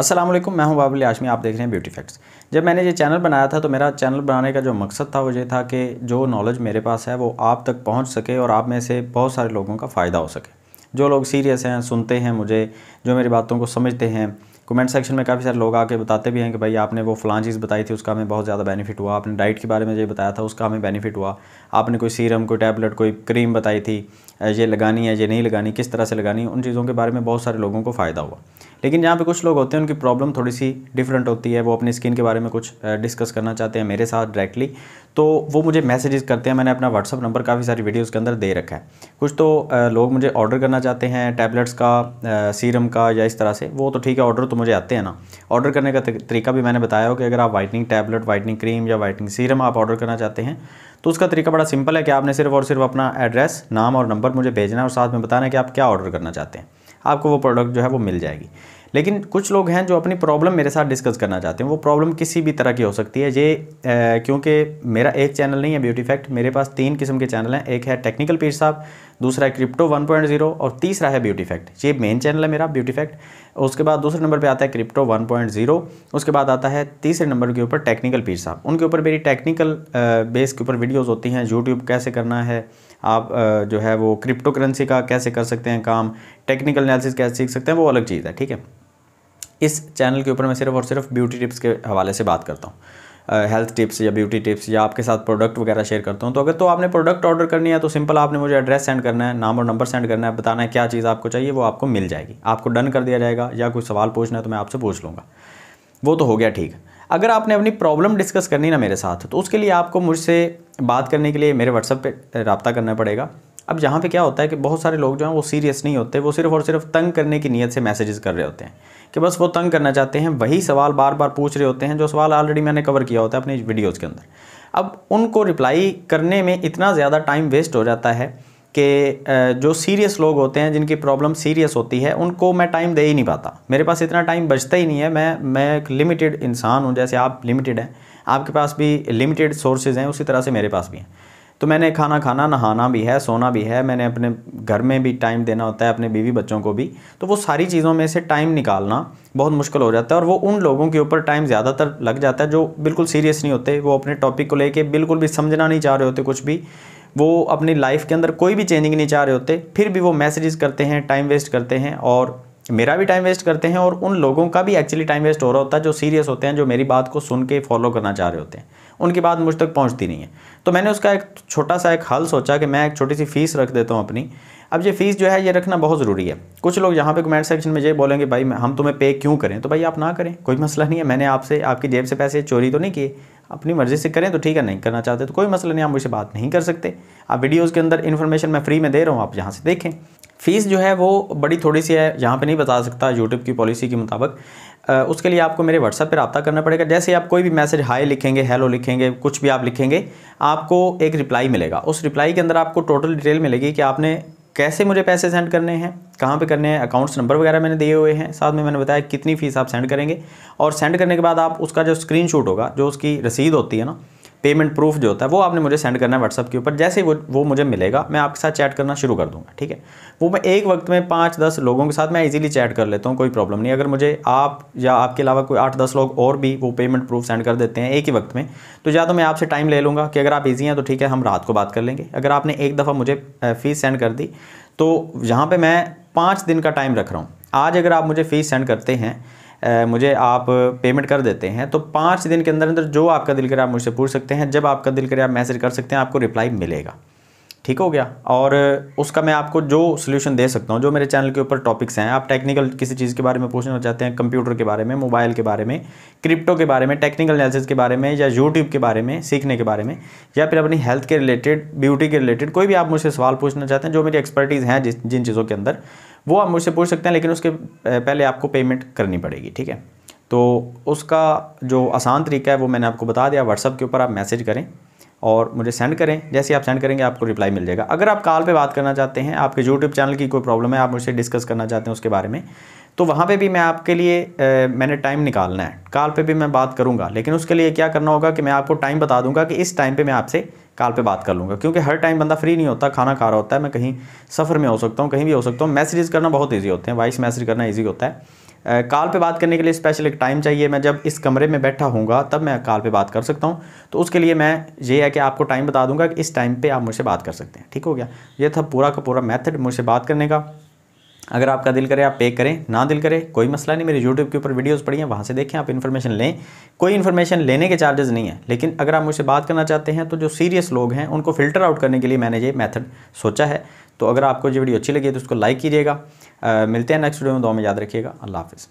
असलम मैं हूं बाबुल आशमी आप देख रहे हैं ब्यूटी फैक्ट्स जब मैंने ये चैनल बनाया था तो मेरा चैनल बनाने का जो मकसद था वो ये था कि जो नॉलेज मेरे पास है वो आप तक पहुंच सके और आप में से बहुत सारे लोगों का फ़ायदा हो सके जो लोग सीरियस हैं सुनते हैं मुझे जो मेरी बातों को समझते हैं कमेंट सेक्शन में काफ़ी सारे लोग आके बताते भी हैं कि भाई आपने वो फ़लान चीज़ बताई थी उसका हमें बहुत ज़्यादा बेनिफिट हुआ आपने डाइट के बारे में ये बताया था उसका हमें बेनिफिट हुआ आपने कोई सीरम कोई टैबलेट कोई क्रीम बताई थी ये लगानी है ये नहीं लगानी किस तरह से लगानी उन चीज़ों के बारे में बहुत सारे लोगों को फ़ायदा हुआ लेकिन जहाँ पे कुछ लोग होते हैं उनकी प्रॉब्लम थोड़ी सी डिफरेंट होती है वो अपनी स्किन के बारे में कुछ डिस्कस करना चाहते हैं मेरे साथ डायरेक्टली तो वो मुझे मैसेजेस करते हैं मैंने अपना व्हाट्सअप नंबर काफ़ी सारी वीडियोज़ के अंदर दे रखा है कुछ तो लोग मुझे ऑर्डर करना चाहते हैं टैबलेट्स का सीरम का या इस तरह से वो तो ठीक है ऑर्डर मुझे आते हैं ना ऑर्डर करने का तरीका भी मैंने बताया हो कि अगर आप वाइटनिंग टैबलेट वाइटनिंग क्रीम या वाइटनिंग सीरम आप ऑर्डर करना चाहते हैं तो उसका तरीका बड़ा सिंपल है कि आपने सिर्फ और सिर्फ अपना एड्रेस नाम और नंबर मुझे भेजना है और साथ में बताना है कि आप क्या ऑर्डर करना चाहते हैं आपको वो प्रोडक्ट जो है वो मिल जाएगी लेकिन कुछ लोग हैं जो अपनी प्रॉब्लम मेरे साथ डिस्कस करना चाहते हैं वो प्रॉब्लम किसी भी तरह की हो सकती है ये क्योंकि मेरा एक चैनल नहीं है ब्यूटी फैक्ट मेरे पास तीन किस्म के चैनल हैं एक है टेक्निकल पीर साहब दूसरा है क्रिप्टो 1.0 और तीसरा है ब्यूटी फैक्ट ये मेन चैनल है मेरा ब्यूटी फैक्ट उसके बाद दूसरे नंबर पे आता है क्रिप्टो 1.0 उसके बाद आता है तीसरे नंबर के ऊपर टेक्निकल पीर साहब उनके ऊपर मेरी टेक्निकल बेस के ऊपर वीडियोज़ होती हैं यूट्यूब कैसे करना है आप जो है वो क्रिप्टो करेंसी का कैसे कर सकते हैं काम टेक्निकल एनालिसिस कैसे सीख सकते हैं वो अलग चीज़ है ठीक है इस चैनल के ऊपर मैं सिर्फ और सिर्फ ब्यूटी टिप्स के हवाले से बात करता हूँ हेल्थ टिप्स या ब्यूटी टिप्स या आपके साथ प्रोडक्ट वगैरह शेयर करता हूँ तो अगर तो आपने प्रोडक्ट ऑर्डर करनी है तो सिंपल आपने मुझे एड्रेस सेंड करना है नाम और नंबर सेंड करना है बताना है क्या चीज़ आपको चाहिए वो आपको मिल जाएगी आपको डन कर दिया जाएगा या कोई सवाल पूछना है तो मैं आपसे पूछ लूँगा वो तो हो गया ठीक अगर आपने अपनी प्रॉब्लम डिस्कस करनी ना मेरे साथ तो उसके लिए आपको मुझसे बात करने के लिए मेरे व्हाट्सएप पर रबता करना पड़ेगा अब जहाँ पे क्या होता है कि बहुत सारे लोग जो हैं वो सीरियस नहीं होते वो सिर्फ और सिर्फ तंग करने की नीयत से मैसेजेस कर रहे होते हैं कि बस वो तंग करना चाहते हैं वही सवाल बार बार पूछ रहे होते हैं जो सवाल ऑलरेडी मैंने कवर किया होता है अपनी वीडियोज़ के अंदर अब उनको रिप्लाई करने में इतना ज़्यादा टाइम वेस्ट हो जाता है कि जो सीरियस लोग होते हैं जिनकी प्रॉब्लम सीरियस होती है उनको मैं टाइम दे ही नहीं पाता मेरे पास इतना टाइम बचता ही नहीं है मैं मैं एक लिमिटेड इंसान हूँ जैसे आप लिमिटेड हैं आपके पास भी लिमिटेड सोर्सेज हैं उसी तरह से मेरे पास भी हैं तो मैंने खाना खाना नहाना भी है सोना भी है मैंने अपने घर में भी टाइम देना होता है अपने बीवी बच्चों को भी तो वो सारी चीज़ों में से टाइम निकालना बहुत मुश्किल हो जाता है और वो उन लोगों के ऊपर टाइम ज़्यादातर लग जाता है जो बिल्कुल सीरियस नहीं होते वो अपने टॉपिक को लेके बिल्कुल भी समझना नहीं चाह रहे होते कुछ भी वो अपनी लाइफ के अंदर कोई भी चेंजिंग नहीं चाह रहे होते फिर भी वो मैसेजेस करते हैं टाइम वेस्ट करते हैं और मेरा भी टाइम वेस्ट करते हैं और उन लोगों का भी एक्चुअली टाइम वेस्ट हो रहा होता है जो सीरियस होते हैं जो मेरी बात को सुन के फॉलो करना चाह रहे होते हैं उनकी बात मुझ तक पहुँचती नहीं है तो मैंने उसका एक छोटा सा एक हल सोचा कि मैं एक छोटी सी फ़ीस रख देता हूँ अपनी अब ये फ़ीस जो है ये रखना बहुत ज़रूरी है कुछ लोग यहाँ पे कमेंट सेक्शन में ये बोलेंगे भाई हम तुम्हें पे क्यों करें तो भाई आप ना करें कोई मसला नहीं है मैंने आपसे आपकी जेब से पैसे चोरी तो नहीं किए अपनी मर्ज़ी से करें तो ठीक है नहीं करना चाहते तो कोई मसला नहीं आप मुझसे बात नहीं कर सकते आप वीडियोज़ के अंदर इन्फॉर्मेशन मैं फ्री में दे रहा हूँ आप यहाँ से देखें फ़ीस जो है वो बड़ी थोड़ी सी है यहाँ पे नहीं बता सकता यूट्यूब की पॉलिसी के मुताबिक उसके लिए आपको मेरे व्हाट्सएप पर रब्ता करना पड़ेगा जैसे आप कोई भी मैसेज हाई लिखेंगे हेलो लिखेंगे कुछ भी आप लिखेंगे आपको एक रिप्लाई मिलेगा उस रिप्लाई के अंदर आपको टोटल डिटेल मिलेगी कि आपने कैसे मुझे पैसे सेंड करने हैं कहाँ पे करने हैं अकाउंट्स नंबर वगैरह मैंने दिए हुए हैं साथ में मैंने बताया कितनी फ़ीस आप सेंड करेंगे और सेंड करने के बाद आप उसका जो स्क्रीनशॉट होगा जो उसकी रसीद होती है ना पेमेंट प्रूफ जो होता है वो आपने मुझे सेंड करना है व्हाट्सअप के ऊपर जैसे वो वो मुझे मिलेगा मैं आपके साथ चैट करना शुरू कर दूंगा ठीक है वो मैं एक वक्त में पाँच दस लोगों के साथ मैं इजीली चैट कर लेता हूँ कोई प्रॉब्लम नहीं अगर मुझे आप या आपके अलावा कोई आठ दस लोग और भी वो पेमेंट प्रूफ सेंड कर देते हैं एक ही वक्त में तो या तो मैं आपसे टाइम ले लूँगा कि अगर आप ईजी हैं तो ठीक है हम रात को बात कर लेंगे अगर आपने एक दफ़ा मुझे फ़ीस सेंड कर दी तो यहाँ पर मैं पाँच दिन का टाइम रख रहा हूँ आज अगर आप मुझे फ़ीस सेंड करते हैं मुझे आप पेमेंट कर देते हैं तो पाँच दिन के अंदर अंदर जो आपका दिल करे आप मुझसे पूछ सकते हैं जब आपका दिल करे आप मैसेज कर सकते हैं आपको रिप्लाई मिलेगा ठीक हो गया और उसका मैं आपको जो सोल्यूशन दे सकता हूँ जो मेरे चैनल के ऊपर टॉपिक्स हैं आप टेक्निकल किसी चीज़ के बारे में पूछना चाहते हैं कंप्यूटर के बारे में मोबाइल के बारे में क्रिप्टो के बारे में टेक्निकल एनालिसिस के बारे में या यूट्यूब के बारे में सीखने के बारे में या फिर अपनी हेल्थ के रिलेटेड ब्यूटी के रिलेटेड कोई भी आप मुझसे सवाल पूछना चाहते हैं जो मेरी एक्सपर्टीज़ हैं जिन चीज़ों के अंदर वो आप मुझसे पूछ सकते हैं लेकिन उसके पहले आपको पेमेंट करनी पड़ेगी ठीक है तो उसका जो आसान तरीका है वो मैंने आपको बता दिया व्हाट्सअप के ऊपर आप मैसेज करें और मुझे सेंड करें जैसे आप सेंड करेंगे आपको रिप्लाई मिल जाएगा अगर आप कॉल पे बात करना चाहते हैं आपके यूट्यूब चैनल की कोई प्रॉब्लम है आप मुझसे डिस्कस करना चाहते हैं उसके बारे में तो वहाँ पे भी मैं आपके लिए ए, मैंने टाइम निकालना है कॉल पे भी मैं बात करूँगा लेकिन उसके लिए क्या करना होगा कि मैं आपको टाइम बता दूँगा कि इस टाइम पे मैं आपसे कॉल पे बात कर लूँगा क्योंकि हर टाइम बंदा फ्री नहीं होता खाना खा रहा होता है मैं कहीं सफ़र में हो सकता हूँ कहीं भी हो सकता हूँ मैसेज करना बहुत ईजी होते हैं वॉइस मैसेज करना ईजी होता है कॉल पर बात करने के लिए स्पेशल एक टाइम चाहिए मैं जब इस कमरे में बैठा हूँगा तब मैं कॉल पर बात कर सकता हूँ तो उसके लिए मैं ये है कि आपको टाइम बता दूँगा कि इस टाइम पर आप मुझसे बात कर सकते हैं ठीक हो गया ये था पूरा का पूरा मैथड मुझसे बात करने का अगर आपका दिल करे आप पे करें ना दिल करे कोई मसला नहीं मेरे यूट्यूब के ऊपर वीडियोज़ पड़ी हैं वहाँ से देखें आप इन्फॉर्मेशन लें कोई इन्फॉर्मेशन लेने के चार्जेस नहीं है लेकिन अगर आप मुझसे बात करना चाहते हैं तो जो सीरियस लोग हैं उनको फिल्टर आउट करने के लिए मैंने ये मैथड सोचा है तो अगर आपको ये वीडियो अच्छी लगी तो उसको लाइक कीजिएगा मिलते हैं नेक्स्ट वीडियो में दो में याद रखिएगा अल्लाह हाफिज़